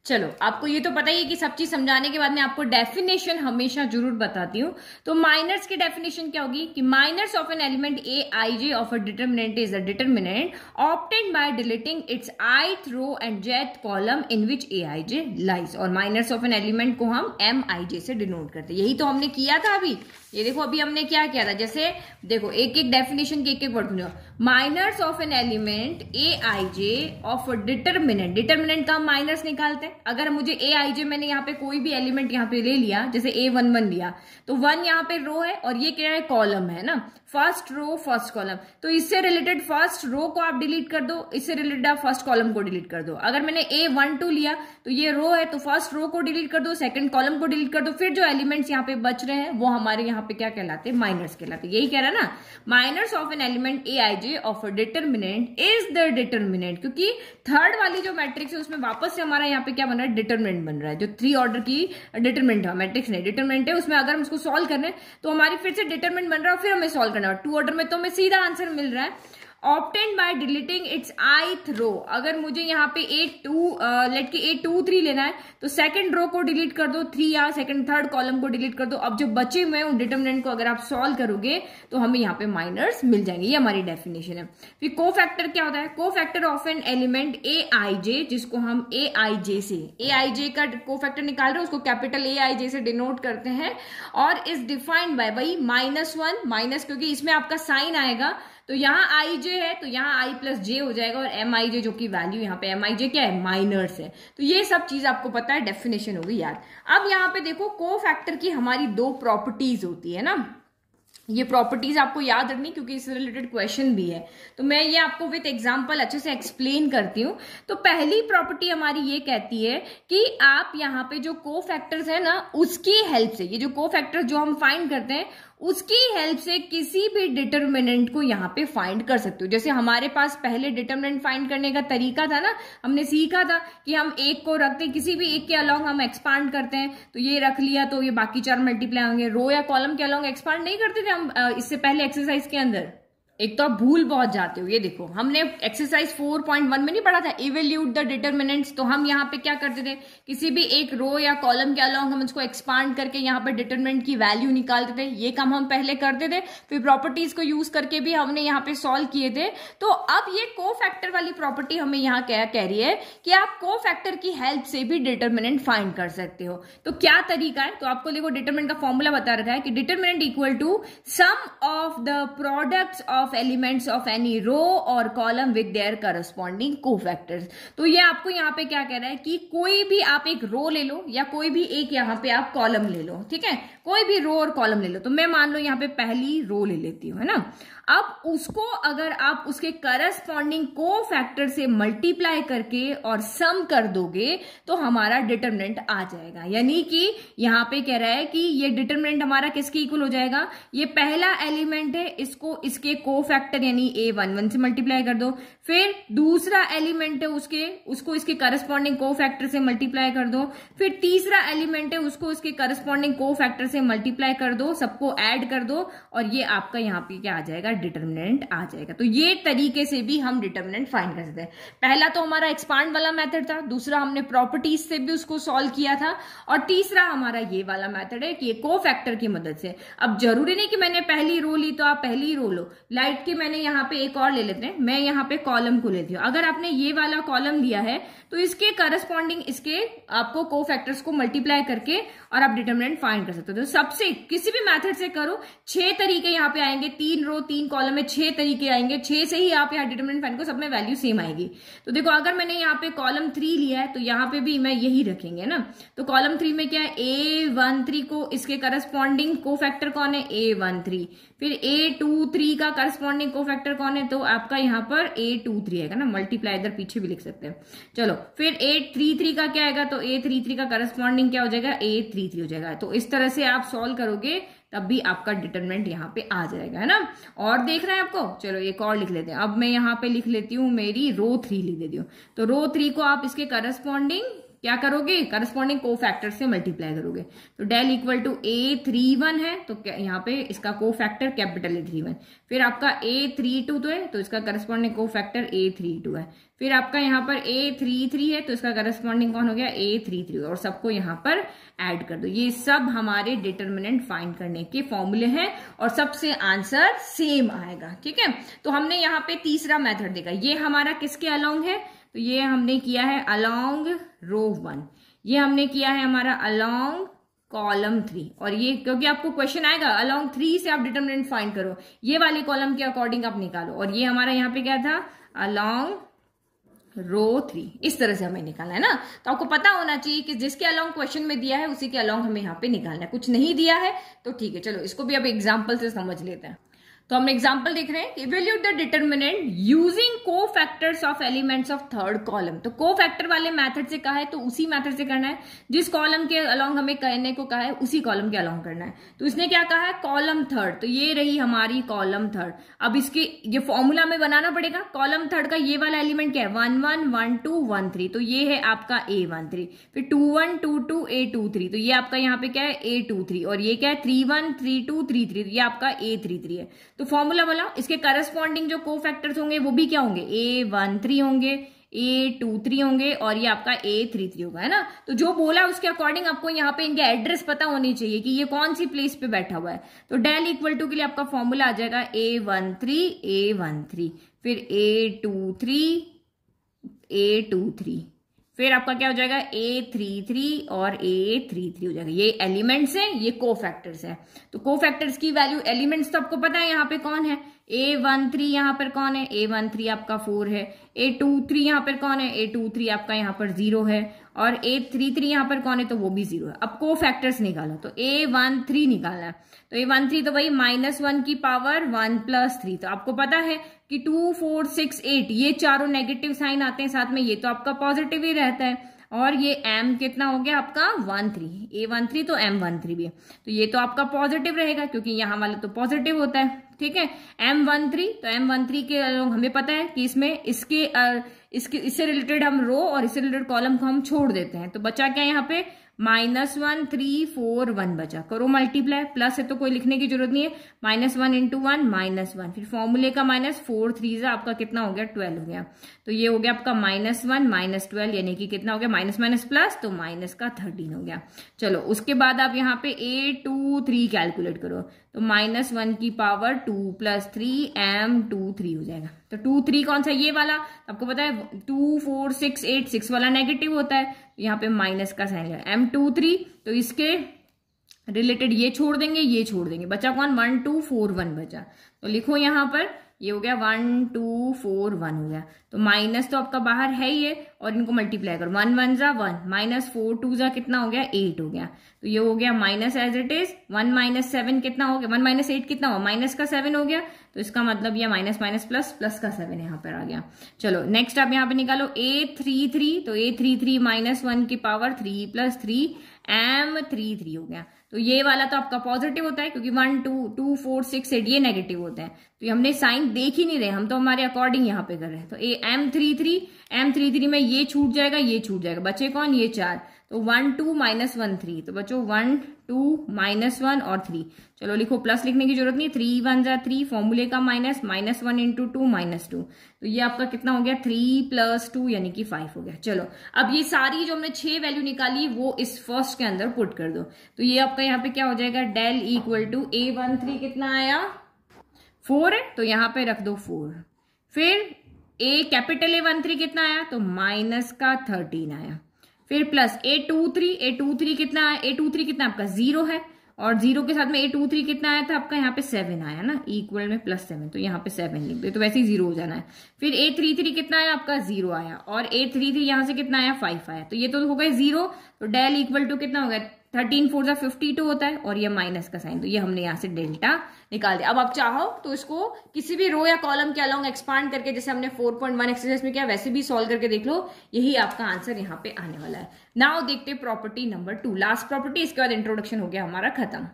चलो आपको ये तो पता ही है कि सब चीज समझाने के बाद मैं आपको डेफिनेशन हमेशा जरूर बताती हूँ तो माइनर्स की डेफिनेशन क्या होगी कि minors of an element A I J of a determinant is a determinant obtain by deleting its I throw and jth column in which A I J lies और माइनर्स ऑफ एन एलिमेंट को हम M आई जे से denote करते यही तो हमने किया था अभी ये देखो अभी हमने क्या किया था जैसे देखो एक एक डेफिनेशन के एक एक word minors of an element A I J of a determinant determinant का हम माइनर्स निकालते हैं अगर मुझे ए आई जे मैंने यहाँ पे कोई भी एलिमेंट यहाँ पे ले लिया जैसे ए वन वन लिया तो वन यहाँ पे रो है और ये क्या है कॉलम है ना फर्स्ट रो फर्स्ट कॉलम तो इससे रिलेटेड फर्स्ट रो को आप डिलीट कर दो इससे रिलेटेड आप फर्स्ट कॉलम को डिलीट कर दो अगर मैंने ए वन टू लिया तो ये रो है तो फर्स्ट रो को डिलीट कर दो सेकंड कॉलम को डिलीट कर दो फिर जो एलिमेंट्स यहाँ पे बच रहे हैं वो हमारे यहाँ पे क्या कहलाते हैं माइनर्स कहलाते यही कह रहा ना minors of an element A I J of a determinant is the determinant क्योंकि थर्ड वाली जो मैट्रिक्स है उसमें वापस से हमारा यहाँ पे क्या बन रहा है डिटरमेंट बन रहा है जो थ्री ऑर्डर की डिटरमेंट है मैट्रिक्स नहीं डिटरमिनेंट है उसमें अगर हम उसको सॉल्व करें तो हमारी फिर से डिटरमेंट बन रहा है फिर हमें सोल्व करना है टू ऑर्डर में तो हमें सीधा आंसर मिल रहा है obtain by deleting its I row अगर मुझे यहाँ पे ए टू लेट के ए टू थ्री लेना है तो सेकंड रो को डिलीट कर दो थ्री या सेकंड थर्ड कॉलम को डिलीट कर दो अब जो बचे हुए हैं उन डिटर्मिनेंट को अगर आप सॉल्व करोगे तो हमें यहाँ पे माइनर्स मिल जाएंगे ये हमारी डेफिनेशन है फिर को फैक्टर क्या होता है cofactor of an element A I J जिसको हम ए आई जे से ए आई जे का को फैक्टर निकाल रहे हो उसको कैपिटल ए आई जे से डिनोट करते हैं और इज डिफाइंड बाय वही माइनस वन माइनस क्योंकि इसमें आपका साइन आएगा तो यहाँ आई जे है तो यहाँ आई प्लस जे हो जाएगा और एम आई जे जो कि वैल्यू यहाँ पे एम आई जे क्या है माइनर्स है तो ये सब चीज आपको पता है डेफिनेशन होगी याद अब यहाँ पे देखो को फैक्टर की हमारी दो प्रॉपर्टीज होती है ना ये प्रॉपर्टीज आपको याद रखनी क्योंकि इससे रिलेटेड क्वेश्चन भी है तो मैं ये आपको विथ एग्जांपल अच्छे से एक्सप्लेन करती हूँ तो पहली प्रॉपर्टी हमारी ये कहती है कि आप यहाँ पे जो को फैक्टर्स है ना उसकी हेल्प से ये जो को फैक्टर्स जो हम फाइंड करते हैं उसकी हेल्प से किसी भी डिटर्मिनेंट को यहाँ पे फाइंड कर सकते हो जैसे हमारे पास पहले डिटर्मिनेंट फाइंड करने का तरीका था ना हमने सीखा था कि हम एक को रखते किसी भी एक के अलॉन्ग हम एक्सपांड करते हैं तो ये रख लिया तो ये बाकी चार मल्टीप्लाई होंगे रो या कॉलम के अलॉन्ग एक्सपांड नहीं करते थे हम इससे पहले एक्सरसाइज के अंदर एक तो आप भूल बहुत जाते हो ये देखो हमने एक्सरसाइज 4.1 में नहीं पढ़ा था इवेल्यूट द डिटर्मिनेंट्स तो हम यहाँ पे क्या करते थे किसी भी एक रो या कॉलम के अलाउंग हम उसको एक्सपांड करके यहाँ पे डिटर्मिनेंट की वैल्यू निकालते थे ये काम हम पहले करते थे फिर प्रॉपर्टीज को यूज करके भी हमने यहाँ पे सॉल्व किए थे तो अब ये को फैक्टर वाली प्रॉपर्टी हमें यहाँ क्या कह रही है कि आप को फैक्टर की हेल्प से भी डिटर्मिनेंट फाइंड कर सकते हो तो क्या तरीका है तो आपको देखो डिटर्मिनेंट का फॉर्मूला बता रखा है कि determinant equal to sum of the product of of elements of any row और column with their corresponding cofactors तो ये आपको यहाँ पे क्या कह रहा है कि कोई भी आप एक रो ले लो या कोई भी एक यहाँ पे आप कॉलम ले लो ठीक है कोई भी रो और कॉलम ले लो तो मैं मान लो यहाँ पे पहली रो ले लेती हूँ है ना अब उसको अगर आप उसके करस्पॉन्डिंग को फैक्टर से मल्टीप्लाई करके और सम कर दोगे तो हमारा डिटर्मिनेंट आ जाएगा यानी कि यहां पे कह रहा है कि ये डिटर्मिनेंट हमारा किसके इक्वल हो जाएगा ये पहला एलिमेंट है इसको इसके को फैक्टर यानी ए वन वन से मल्टीप्लाई कर दो फिर दूसरा एलिमेंट है उसके उसको इसके करस्पॉन्डिंग को फैक्टर से मल्टीप्लाई कर दो फिर तीसरा एलिमेंट है उसको इसके करस्पॉन्डिंग को फैक्टर से मल्टीप्लाई कर दो सबको एड कर दो और ये आपका यहाँ पे क्या आ जाएगा का डिटर्मिनेंट आ जाएगा तो ये तरीके से भी हम डिटर्मिनेंट फाइंड कर सकते हैं पहला तो हमारा एक्सपांड वाला मेथड था दूसरा हमने प्रॉपर्टीज से भी उसको सॉल्व किया था और तीसरा हमारा ये वाला मेथड है कि ये को फैक्टर की मदद से अब जरूरी नहीं कि मैंने पहली रो ली तो आप पहली रो लो लाइट के मैंने यहाँ पे एक और ले लेते हैं मैं यहाँ पे कॉलम को लेती हूँ अगर आपने ये वाला कॉलम लिया है तो इसके करस्पॉन्डिंग इसके आपको को फैक्टर्स को मल्टीप्लाई करके और आप डिटर्मिनेंट फाइंड कर सकते हो तो सबसे किसी भी मैथड से करो छह तरीके यहाँ पे आएंगे तीन रो तीन तीन कॉलम में छह तरीके आएंगे छह से ही आप यहाँ डिटर्मिनेंट फैन को सब में वैल्यू सेम आएगी तो देखो अगर मैंने यहाँ पे कॉलम थ्री लिया है तो यहाँ पे भी मैं यही रखेंगे ना तो कॉलम थ्री में क्या है ए वन थ्री को इसके करस्पॉन्डिंग को फैक्टर कौन है ए वन थ्री फिर ए टू थ्री का करस्पॉन्डिंग को फैक्टर कौन है तो आपका यहाँ पर ए टू थ्री आएगा ना मल्टीप्लाई इधर पीछे भी लिख सकते हैं चलो फिर ए थ्री थ्री का क्या आएगा तो ए थ्री थ्री का करस्पॉन्डिंग क्या हो जाएगा ए थ्री थ्री हो जाएगा तो इस तरह से आप सॉल्व करोगे तब भी आपका डिटर्मेंट यहाँ पे आ जाएगा है ना और देख रहे हैं आपको चलो एक और लिख लेते हैं अब मैं यहाँ पे लिख लेती हूँ मेरी रो थ्री लिख देती हूँ तो रो थ्री को आप इसके करस्पॉन्डिंग क्या करोगे करस्पॉन्डिंग को फैक्टर से मल्टीप्लाई करोगे तो del equal to A three one है तो यहाँ पे इसका cofactor capital A three one फिर आपका ए थ्री टू तो है तो इसका करस्पॉन्डिंग को फैक्टर ए थ्री टू है फिर आपका यहाँ पर ए थ्री थ्री है तो इसका करस्पॉन्डिंग कौन हो गया ए थ्री थ्री और सबको यहाँ पर एड कर दो ये सब हमारे डिटर्मिनेंट फाइंड करने के फॉर्मूले हैं और सबसे आंसर सेम आएगा ठीक है तो हमने यहाँ पे तीसरा मेथड देखा ये हमारा किसके अलोंग है तो ये हमने किया है अलोंग रो वन ये हमने किया है हमारा अलोंग कॉलम थ्री और ये क्योंकि आपको क्वेश्चन आएगा अलोंग थ्री से आप डिटर्मिनेंट फाइंड करो ये वाले कॉलम के अकॉर्डिंग आप निकालो और ये हमारा यहाँ पे क्या था अलोंग रो थ्री इस तरह से हमें निकालना है ना तो आपको पता होना चाहिए कि जिसके अलोंग क्वेश्चन में दिया है उसी के अलोंग हमें यहाँ पे निकालना है कुछ नहीं दिया है तो ठीक है चलो इसको भी अब एग्जाम्पल से समझ लेते हैं तो हम एग्जाम्पल देख रहे हैं evaluate the determinant using cofactors of elements of third column तो को फैक्टर वाले मैथड से कहा है तो उसी मैथड से करना है जिस कॉलम के अलॉन्ग हमें कहने को कहा है उसी कॉलम के अलॉन्ग करना है तो इसने क्या कहा है कॉलम थर्ड तो ये रही हमारी कॉलम थर्ड अब इसके ये फॉर्मूला में बनाना पड़ेगा कॉलम थर्ड का ये वाला एलिमेंट क्या है one one one two one three तो ये है आपका ए वन थ्री फिर two one two two A two three तो ये आपका यहाँ पे क्या है ए टू थ्री और ये क्या है three one three two three three ये आपका ए थ्री थ्री है तो फॉर्मूला बोला इसके करस्पॉन्डिंग जो को फैक्टर्स होंगे वो भी क्या होंगे ए वन थ्री होंगे ए टू थ्री होंगे और ये आपका ए थ्री थ्री होगा है ना तो जो बोला उसके अकॉर्डिंग आपको यहाँ पे इनके एड्रेस पता होनी चाहिए कि ये कौन सी प्लेस पे बैठा हुआ है तो डेल इक्वल टू के लिए आपका फॉर्मूला आ जाएगा A one three A one three फिर A two three A two three फिर आपका क्या हो जाएगा ए थ्री थ्री और ए थ्री थ्री हो जाएगा ये एलिमेंट्स हैं ये को फैक्टर्स है तो को फैक्टर्स की वैल्यू एलिमेंट्स तो आपको पता है यहाँ पे कौन है ए वन थ्री यहाँ पर कौन है ए वन थ्री आपका फोर है ए टू थ्री यहाँ पर कौन है ए टू थ्री आपका यहाँ पर जीरो है और ए थ्री थ्री यहाँ पर कौन है तो वो भी जीरो है अब को फैक्टर्स निकालो तो ए वन थ्री निकालना है तो ए वन थ्री तो भाई माइनस वन की पावर वन प्लस थ्री तो आपको पता है कि टू फोर सिक्स एट ये चारों नेगेटिव साइन आते हैं साथ में ये तो आपका पॉजिटिव ही रहता है और ये एम कितना हो गया आपका one three A one three तो एम वन थ्री भी है तो ये तो आपका पॉजिटिव रहेगा क्योंकि यहां वाला तो पॉजिटिव होता है ठीक है एम वन थ्री तो एम वन थ्री के हमें पता है कि इसमें इसके इसके इससे रिलेटेड हम रो और इससे रिलेटेड कॉलम को हम छोड़ देते हैं तो बचा क्या यहाँ पे minus one three four one बचा करो मल्टीप्लाई प्लस है तो कोई लिखने की जरूरत नहीं है minus one into one minus one फिर फॉर्मूले का माइनस फोर थ्री से आपका कितना हो गया ट्वेल्व हो गया तो ये हो गया आपका माइनस वन माइनस ट्वेल्व यानी कि कितना हो गया माइनस माइनस प्लस तो माइनस का थर्टीन हो गया चलो उसके बाद आप यहाँ पे ए टू थ्री कैलकुलेट करो तो माइनस वन की power two plus three M two three हो जाएगा तो टू थ्री कौन सा ये वाला तो आपको पता है two four six eight six वाला नेगेटिव होता है तो यहाँ पे माइनस का साइन है एम टू थ्री तो इसके रिलेटेड ये छोड़ देंगे ये छोड़ देंगे बचा कौन वन टू फोर वन बचा तो लिखो यहाँ पर ये हो गया वन टू फोर वन हो गया तो माइनस तो आपका बाहर है ही है और इनको मल्टीप्लाई करो वन वन जा वन माइनस फोर टू जा कितना हो गया एट हो गया तो ये हो गया minus as it is one minus seven कितना हो गया वन माइनस एट कितना हुआ माइनस का सेवन हो गया तो इसका मतलब ये माइनस माइनस प्लस प्लस का सेवन यहाँ पर आ गया चलो नेक्स्ट आप यहाँ पे निकालो ए थ्री थ्री तो A three three minus one की power three plus three M three three हो गया तो ये वाला तो आपका पॉजिटिव होता है क्योंकि one two two four six eight ये नेगेटिव होते हैं तो हमने साइन देख ही नहीं रहे हम तो हमारे अकॉर्डिंग यहाँ पे कर रहे हैं तो ए M three three M three three में ये छूट जाएगा ये छूट जाएगा बचे कौन ये चार तो one two minus one three तो बच्चों वन टू माइनस वन और थ्री चलो लिखो प्लस लिखने की जरूरत नहीं थ्री वन जा थ्री फॉर्मूले का minus minus one into two minus two तो ये आपका कितना हो गया थ्री प्लस टू यानी कि फाइव हो गया चलो अब ये सारी जो हमने छह वैल्यू निकाली वो इस फर्स्ट के अंदर पुट कर दो तो ये आपका यहाँ पे क्या हो जाएगा del equal to A one three कितना आया फोर तो यहाँ पे रख दो फोर फिर A capital A one three कितना आया तो माइनस का थर्टीन आया फिर plus A two three A two three कितना ए टू थ्री कितना आपका जीरो है और जीरो के साथ में ए टू थ्री कितना आया था आपका यहाँ पे सेवन आया ना इक्वल में प्लस सेवन तो यहाँ पे सेवन लिख दे तो वैसे ही जीरो हो जाना है फिर ए थ्री थ्री कितना आया आपका जीरो आया और ए थ्री थ्री यहाँ से कितना आया फाइव आया तो ये तो हो गए जीरो तो डेल इक्वल टू कितना हो गया थर्टीन फोर सा फिफ्टी टू होता है और ये माइनस का साइन तो ये हमने यहाँ से डेल्टा निकाल दिया अब आप चाहो तो इसको किसी भी रो या कॉलम के अलॉन्ग एक्सपांड करके जैसे हमने फोर पॉइंट वन एक्सरसाइज में किया वैसे भी सॉल्व करके देख लो यही आपका आंसर यहाँ पे आने वाला है नाउ देखते property number two last property इसके बाद इंट्रोडक्शन हो गया हमारा खत्म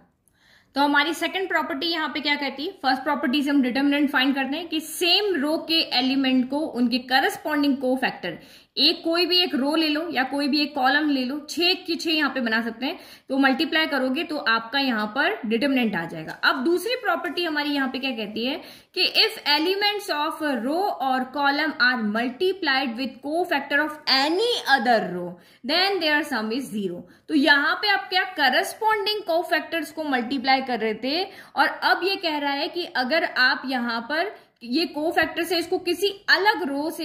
तो हमारी सेकंड प्रॉपर्टी यहाँ पे क्या कहती है फर्स्ट प्रॉपर्टी से हम डिटर्मिनेंट फाइंड करते हैं कि सेम रो के एलिमेंट को उनके करस्पॉन्डिंग को फैक्टर एक कोई भी एक रो ले लो या कोई भी एक कॉलम ले लो छे की छः यहाँ पे बना सकते हैं तो मल्टीप्लाई करोगे तो आपका यहाँ पर डिटर्मिनेंट आ जाएगा अब दूसरी प्रॉपर्टी हमारी यहाँ पे क्या कहती है कि इफ एलिमेंट्स ऑफ रो और column are multiplied with cofactor of any other row then their sum is zero तो यहाँ पे आप क्या करस्पॉन्डिंग को फैक्टर्स को मल्टीप्लाई कर रहे थे और अब ये कह रहा है कि अगर आप यहाँ पर ये को फैक्टर से इसको किसी अलग रो से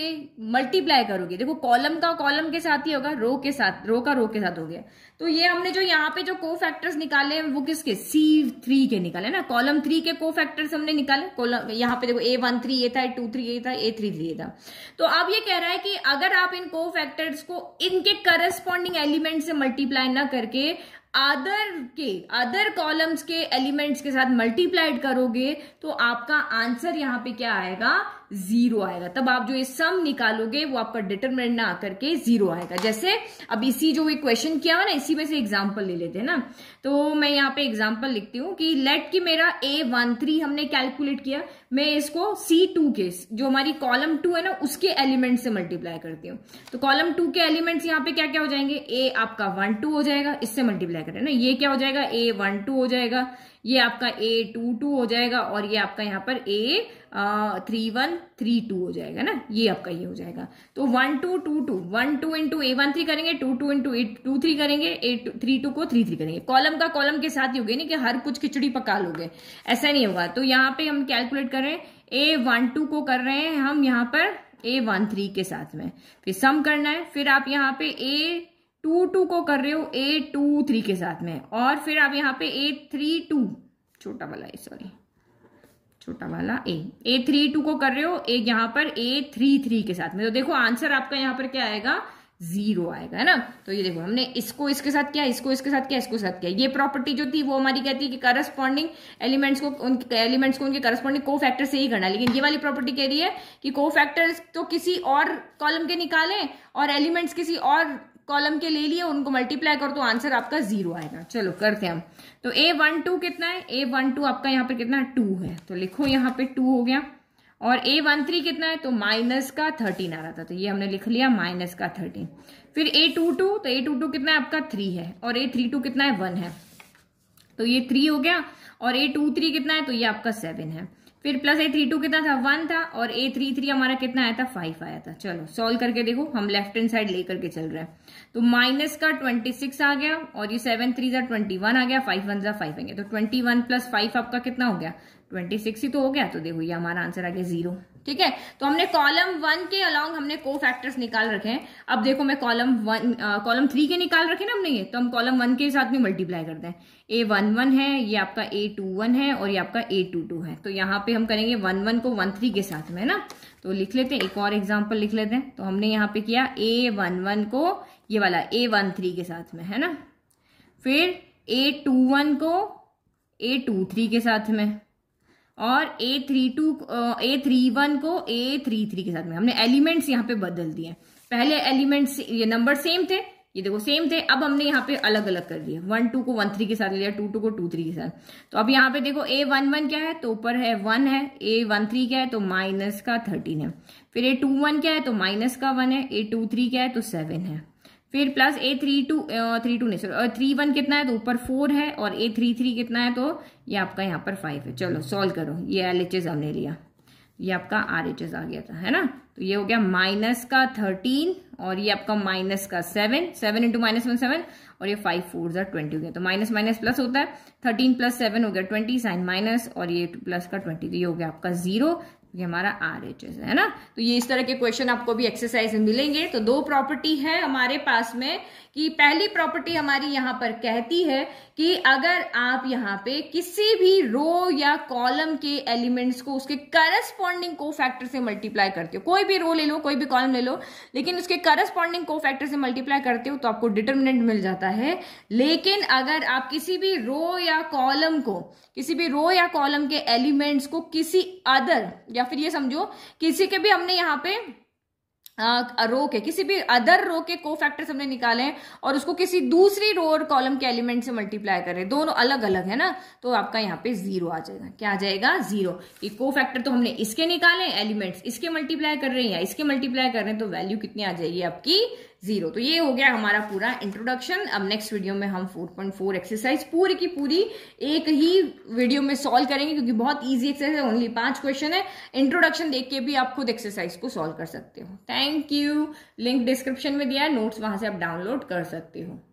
मल्टीप्लाई करोगे देखो कॉलम का कॉलम के साथ ही होगा रो के साथ रो का रो के साथ हो गया तो ये हमने जो यहाँ पे जो को फैक्टर्स निकाले हैं वो किसके सी थ्री के निकाले ना कॉलम थ्री के को फैक्टर्स हमने निकाले कॉलम यहाँ पे देखो ए वन थ्री ये था ए टू थ्री ये था ए थ्री थ्री ये था तो अब ये कह रहा है कि अगर आप इन को फैक्टर्स को इनके करस्पॉन्डिंग एलिमेंट से मल्टीप्लाई ना करके अदर के अदर कॉलम्स के एलिमेंट्स के साथ मल्टीप्लाइड करोगे तो आपका आंसर यहाँ पे क्या आएगा जीरो आएगा तब आप जो ये सम निकालोगे वो आपका डिटरमिनेंट ना आकर के जीरो आएगा जैसे अब इसी जो क्वेश्चन किया हुआ ना इसी में से एग्जाम्पल ले लेते हैं ना तो मैं यहाँ पे एग्जाम्पल लिखती हूँ कि लेट की मेरा ए वन थ्री हमने कैलकुलेट किया मैं इसको सी टू के जो हमारी कॉलम टू है ना उसके एलिमेंट से मल्टीप्लाई करती हूँ तो कॉलम टू के एलिमेंट्स यहाँ पे क्या क्या हो जाएंगे ए आपका वन टू हो जाएगा इससे मल्टीप्लाई करें ना ये क्या हो जाएगा ए वन टू हो जाएगा ये आपका ए टू टू हो जाएगा और ये आपका यहाँ पर A three one three two हो जाएगा ना ये आपका ये हो जाएगा तो one two two two one two into A one three करेंगे two two into A two three करेंगे ए थ्री टू को थ्री थ्री करेंगे कॉलम का कॉलम के साथ ही हो गया नहीं कि हर कुछ खिचड़ी पका लोगे ऐसा नहीं होगा तो यहाँ पे हम कैलकुलेट कर रहे हैं ए वन टू को कर रहे हैं हम यहाँ पर ए वन थ्री के साथ में फिर सम करना है फिर आप यहाँ पे ए टू टू को कर रहे हो ए टू थ्री के साथ में और फिर आप यहाँ पे ए थ्री टू छोटा वाला ए सॉरी छोटा वाला ए ए थ्री टू को कर रहे हो ए यहाँ पर ए थ्री थ्री के साथ में तो देखो आंसर आपका यहाँ पर क्या आएगा जीरो आएगा है ना तो ये देखो हमने इसको इसके साथ किया इसको इसके साथ किया इसको साथ किया ये प्रॉपर्टी जो थी वो हमारी कहती है कि करस्पॉन्डिंग एलिमेंट्स को उनके एलिमेंट्स को उनके करस्पॉन्डिंग को फैक्टर से ही करना लेकिन ये वाली प्रॉपर्टी कह रही है कि को फैक्टर्स तो किसी और कॉलम के निकालें और एलिमेंट्स किसी और कॉलम के ले लिए उनको मल्टीप्लाई करो तो आंसर आपका जीरो आएगा चलो करते हैं हम तो ए वन टू कितना है ए वन टू आपका यहाँ पे कितना टू है तो लिखो यहाँ पे टू हो गया और ए वन थ्री कितना है तो माइनस का थर्टीन आ रहा था तो ये हमने लिख लिया माइनस का थर्टीन फिर ए टू टू तो ए टू टू कितना है आपका थ्री है और ए थ्री टू कितना है वन है तो ये थ्री हो गया और ए टू थ्री कितना है तो ये आपका सेवन है फिर प्लस ए थ्री टू कितना था वन था और ए थ्री थ्री हमारा कितना आया था फाइव आया था चलो सॉल्व करके देखो हम लेफ्ट हैंड साइड लेकर के चल रहे हैं तो माइनस का ट्वेंटी सिक्स आ गया और ये सेवन थ्री जा ट्वेंटी वन आ गया फाइव वन जा फाइव आ गया तो ट्वेंटी वन प्लस फाइव आपका कितना हो गया ट्वेंटी सिक्स ही तो हो गया तो देखो ये हमारा आंसर आ गया जीरो ठीक है तो हमने कॉलम वन के अलॉन्ग हमने को फैक्टर्स निकाल रखे हैं अब देखो मैं कॉलम वन कॉलम थ्री के निकाल रखे ना हमने ये तो हम कॉलम वन के साथ में मल्टीप्लाई करते हैं ए वन वन है ये आपका ए टू वन है और ये आपका ए टू टू है तो यहाँ पे हम करेंगे वन वन को वन थ्री के साथ में ना तो लिख लेते हैं एक और एग्जाम्पल लिख लेते हैं तो हमने यहाँ पे किया ए वन वन को ये वाला ए वन थ्री के साथ में है ना फिर ए टू वन को ए टू थ्री के साथ में और A three two A three one को ए थ्री थ्री के साथ में हमने एलिमेंट्स यहाँ पे बदल दिए पहले एलिमेंट्स ये नंबर सेम थे ये देखो सेम थे अब हमने यहाँ पे अलग अलग कर दिया वन टू को वन थ्री के साथ लिया टू टू को टू थ्री के साथ तो अब यहाँ पे देखो ए वन वन क्या है तो ऊपर है वन है ए वन थ्री क्या है तो माइनस का थर्टीन है फिर ए टू वन क्या है तो माइनस का वन है ए टू थ्री क्या है तो सेवन है फिर plus A three two three two नहीं सॉरी थ्री वन कितना है तो ऊपर फोर है और ए थ्री थ्री कितना है तो ये आपका यहाँ पर फाइव है चलो सॉल्व करो ये एल एच एस हमने लिया ये आपका आर एच एस आ गया था है ना तो ये हो गया माइनस का थर्टीन और ये आपका माइनस का seven seven into minus one seven और ये फाइव फोर जर ट्वेंटी हो गया तो माइनस माइनस प्लस होता है थर्टीन प्लस सेवन हो गया ट्वेंटी साइन माइनस और ये प्लस का ट्वेंटी तो ये हो गया आपका जीरो ये हमारा आर एच एस है ना तो ये इस तरह के क्वेश्चन आपको भी एक्सरसाइज में मिलेंगे तो दो प्रॉपर्टी है हमारे पास में कि पहली प्रॉपर्टी हमारी यहाँ पर कहती है कि अगर आप यहाँ पे किसी भी रो या कॉलम के एलिमेंट्स को उसके करस्पॉन्डिंग को फैक्टर से मल्टीप्लाई करते हो कोई भी रो ले लो कोई भी कॉलम ले लो लेकिन उसके करस्पॉन्डिंग को फैक्टर से मल्टीप्लाई करते हो तो आपको डिटर्मिनेंट मिल जाता है लेकिन अगर आप किसी भी रो या कॉलम को किसी भी रो या कॉलम के एलिमेंट्स को किसी अदर या फिर ये समझो किसी के भी हमने यहाँ पे रो के किसी भी अदर रो के को फैक्टर्स हमने निकाले हैं और उसको किसी दूसरी रो और कॉलम के एलिमेंट से मल्टीप्लाई करें दोनों अलग अलग है ना तो आपका यहाँ पे जीरो आ जाएगा क्या आ जाएगा जीरो को फैक्टर तो हमने इसके निकाले एलिमेंट्स इसके मल्टीप्लाई कर रहे हैं या इसके मल्टीप्लाई कर रहे हैं तो वैल्यू कितनी आ जाएगी आपकी जीरो तो ये हो गया हमारा पूरा इंट्रोडक्शन अब नेक्स्ट वीडियो में हम 4.4 एक्सरसाइज पूरी की पूरी एक ही वीडियो में सॉल्व करेंगे क्योंकि बहुत ईजी एक्सरसाइज है ओनली पांच क्वेश्चन है इंट्रोडक्शन देख के भी आप खुद एक्सरसाइज को सॉल्व कर सकते हो थैंक यू लिंक डिस्क्रिप्शन में दिया है नोट्स वहां से आप डाउनलोड कर सकते हो